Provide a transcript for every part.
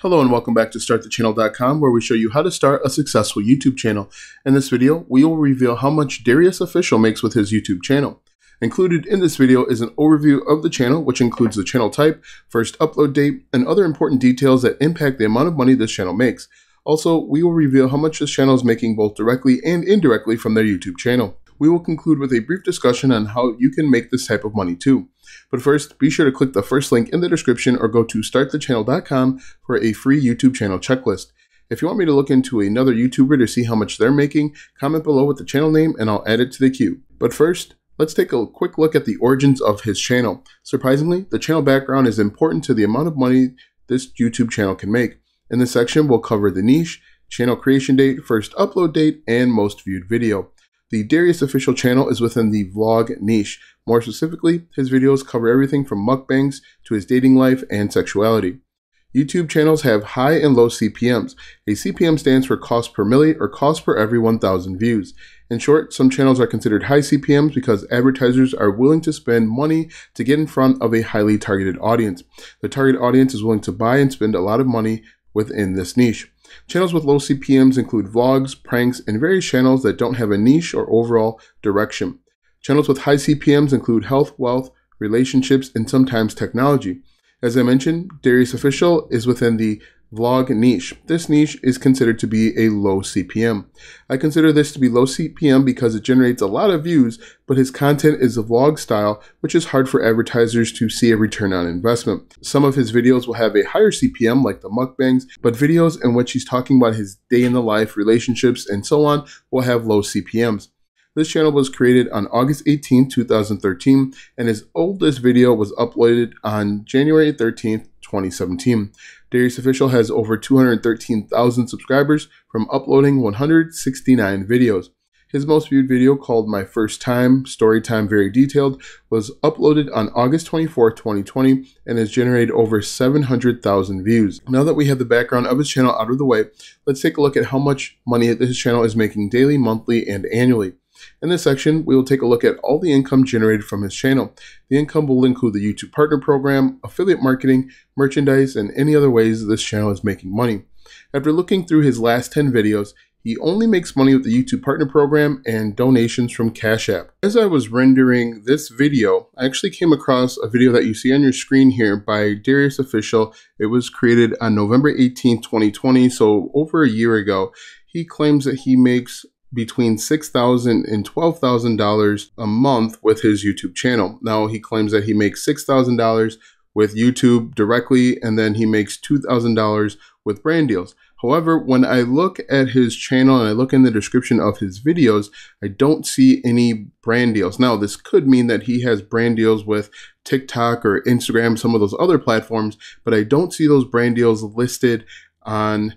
Hello and welcome back to startthechannel.com where we show you how to start a successful YouTube channel. In this video, we will reveal how much Darius Official makes with his YouTube channel. Included in this video is an overview of the channel, which includes the channel type, first upload date, and other important details that impact the amount of money this channel makes. Also, we will reveal how much this channel is making both directly and indirectly from their YouTube channel we will conclude with a brief discussion on how you can make this type of money too. But first, be sure to click the first link in the description or go to startthechannel.com for a free YouTube channel checklist. If you want me to look into another YouTuber to see how much they're making, comment below with the channel name and I'll add it to the queue. But first, let's take a quick look at the origins of his channel. Surprisingly, the channel background is important to the amount of money this YouTube channel can make. In this section, we'll cover the niche, channel creation date, first upload date, and most viewed video. The Darius official channel is within the vlog niche. More specifically, his videos cover everything from mukbangs to his dating life and sexuality. YouTube channels have high and low CPMs. A CPM stands for cost per milli or cost per every 1,000 views. In short, some channels are considered high CPMs because advertisers are willing to spend money to get in front of a highly targeted audience. The target audience is willing to buy and spend a lot of money within this niche. Channels with low CPMs include vlogs, pranks, and various channels that don't have a niche or overall direction. Channels with high CPMs include health, wealth, relationships, and sometimes technology. As I mentioned, Darius Official is within the Vlog niche. This niche is considered to be a low CPM. I consider this to be low CPM because it generates a lot of views, but his content is a vlog style, which is hard for advertisers to see a return on investment. Some of his videos will have a higher CPM, like the mukbangs, but videos in which he's talking about his day in the life, relationships, and so on will have low CPMs. This channel was created on August 18, 2013, and his oldest video was uploaded on January 13, 2017. Darius Official has over 213,000 subscribers from uploading 169 videos. His most viewed video, called My First Time, Story Time Very Detailed, was uploaded on August 24, 2020, and has generated over 700,000 views. Now that we have the background of his channel out of the way, let's take a look at how much money this channel is making daily, monthly, and annually. In this section, we will take a look at all the income generated from his channel. The income will include the YouTube Partner Program, affiliate marketing, merchandise, and any other ways this channel is making money. After looking through his last 10 videos, he only makes money with the YouTube Partner Program and donations from Cash App. As I was rendering this video, I actually came across a video that you see on your screen here by Darius Official. It was created on November 18, 2020, so over a year ago. He claims that he makes between $6,000 and $12,000 a month with his YouTube channel. Now he claims that he makes $6,000 with YouTube directly and then he makes $2,000 with brand deals. However, when I look at his channel and I look in the description of his videos, I don't see any brand deals. Now, this could mean that he has brand deals with TikTok or Instagram, some of those other platforms, but I don't see those brand deals listed on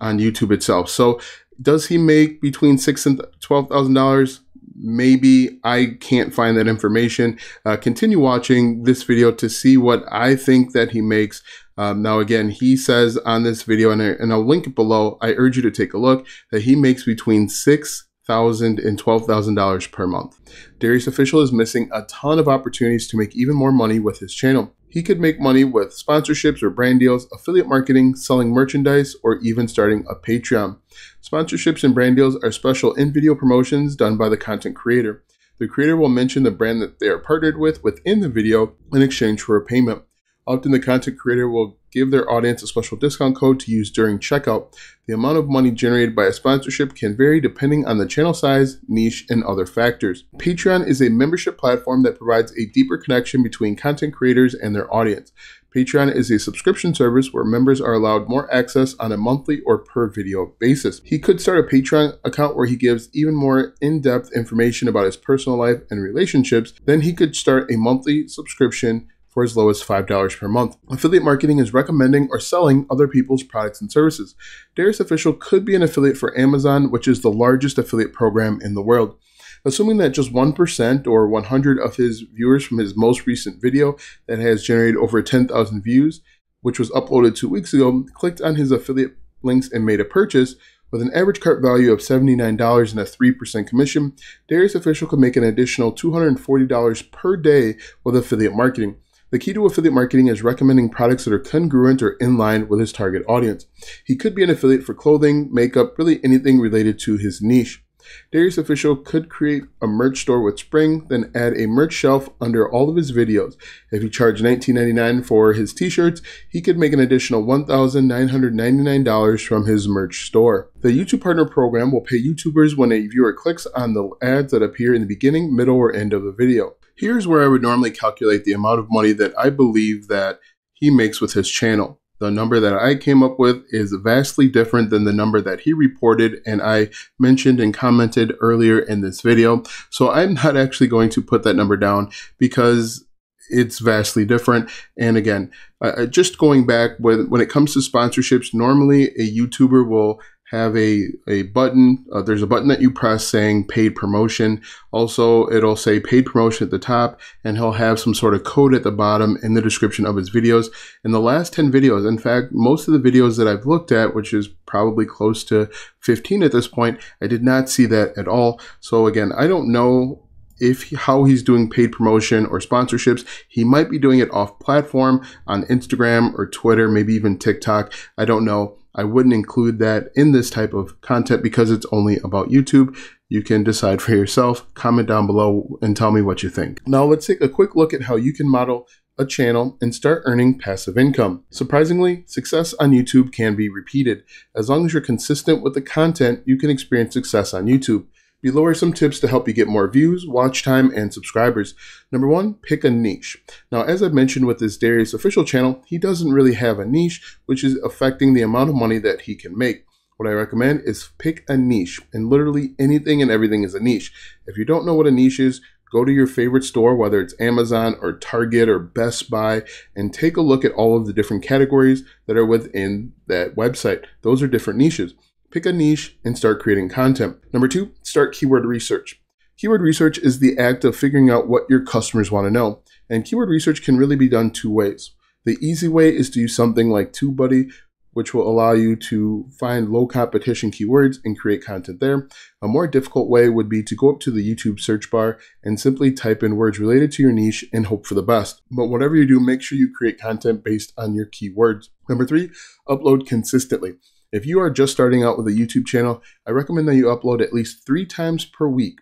on YouTube itself. So does he make between six and twelve thousand dollars? Maybe I can't find that information. Uh, continue watching this video to see what I think that he makes. Um, now, again, he says on this video, and, I, and I'll link it below. I urge you to take a look that he makes between six thousand and twelve thousand dollars per month. Darius Official is missing a ton of opportunities to make even more money with his channel. He could make money with sponsorships or brand deals, affiliate marketing, selling merchandise, or even starting a Patreon. Sponsorships and brand deals are special in video promotions done by the content creator. The creator will mention the brand that they are partnered with within the video in exchange for a payment. Often the content creator will give their audience a special discount code to use during checkout. The amount of money generated by a sponsorship can vary depending on the channel size, niche, and other factors. Patreon is a membership platform that provides a deeper connection between content creators and their audience. Patreon is a subscription service where members are allowed more access on a monthly or per video basis. He could start a Patreon account where he gives even more in depth information about his personal life and relationships. Then he could start a monthly subscription for as low as $5 per month. Affiliate marketing is recommending or selling other people's products and services. Darius Official could be an affiliate for Amazon, which is the largest affiliate program in the world. Assuming that just 1% or 100 of his viewers from his most recent video that has generated over 10,000 views, which was uploaded two weeks ago, clicked on his affiliate links and made a purchase, with an average cart value of $79 and a 3% commission, Darius Official could make an additional $240 per day with affiliate marketing. The key to affiliate marketing is recommending products that are congruent or in line with his target audience. He could be an affiliate for clothing, makeup, really anything related to his niche. Darius Official could create a merch store with Spring, then add a merch shelf under all of his videos. If he charged $19.99 for his t-shirts, he could make an additional $1,999 from his merch store. The YouTube Partner Program will pay YouTubers when a viewer clicks on the ads that appear in the beginning, middle, or end of the video. Here's where I would normally calculate the amount of money that I believe that he makes with his channel. The number that I came up with is vastly different than the number that he reported and I mentioned and commented earlier in this video. So I'm not actually going to put that number down because it's vastly different. And again, uh, just going back, when, when it comes to sponsorships, normally a YouTuber will have a, a button. Uh, there's a button that you press saying paid promotion. Also, it'll say paid promotion at the top, and he'll have some sort of code at the bottom in the description of his videos. In the last 10 videos, in fact, most of the videos that I've looked at, which is probably close to 15 at this point, I did not see that at all. So again, I don't know if how he's doing paid promotion or sponsorships. He might be doing it off platform on Instagram or Twitter, maybe even TikTok. I don't know I wouldn't include that in this type of content because it's only about YouTube. You can decide for yourself. Comment down below and tell me what you think. Now let's take a quick look at how you can model a channel and start earning passive income. Surprisingly, success on YouTube can be repeated. As long as you're consistent with the content, you can experience success on YouTube. Below are some tips to help you get more views, watch time, and subscribers. Number one, pick a niche. Now, as I mentioned with this Darius official channel, he doesn't really have a niche, which is affecting the amount of money that he can make. What I recommend is pick a niche, and literally anything and everything is a niche. If you don't know what a niche is, go to your favorite store, whether it's Amazon or Target or Best Buy, and take a look at all of the different categories that are within that website. Those are different niches. Pick a niche and start creating content. Number two, start keyword research. Keyword research is the act of figuring out what your customers want to know. And keyword research can really be done two ways. The easy way is to use something like TubeBuddy, which will allow you to find low competition keywords and create content there. A more difficult way would be to go up to the YouTube search bar and simply type in words related to your niche and hope for the best. But whatever you do, make sure you create content based on your keywords. Number three, upload consistently. If you are just starting out with a YouTube channel, I recommend that you upload at least three times per week.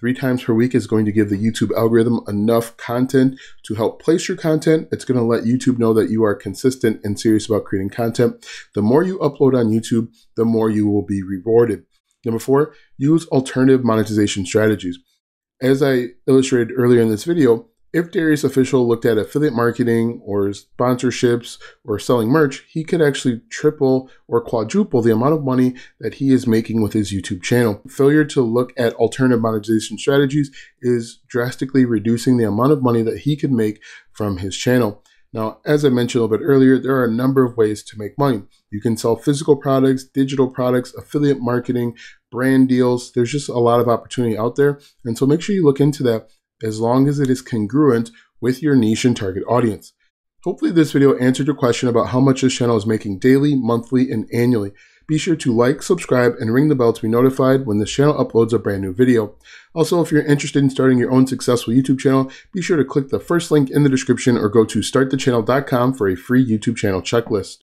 Three times per week is going to give the YouTube algorithm enough content to help place your content. It's going to let YouTube know that you are consistent and serious about creating content. The more you upload on YouTube, the more you will be rewarded. Number four, use alternative monetization strategies. As I illustrated earlier in this video, if Darius official looked at affiliate marketing or sponsorships or selling merch, he could actually triple or quadruple the amount of money that he is making with his YouTube channel. Failure to look at alternative monetization strategies is drastically reducing the amount of money that he could make from his channel. Now, as I mentioned a little bit earlier, there are a number of ways to make money. You can sell physical products, digital products, affiliate marketing, brand deals. There's just a lot of opportunity out there. And so make sure you look into that as long as it is congruent with your niche and target audience. Hopefully this video answered your question about how much this channel is making daily, monthly, and annually. Be sure to like, subscribe, and ring the bell to be notified when this channel uploads a brand new video. Also, if you're interested in starting your own successful YouTube channel, be sure to click the first link in the description or go to startthechannel.com for a free YouTube channel checklist.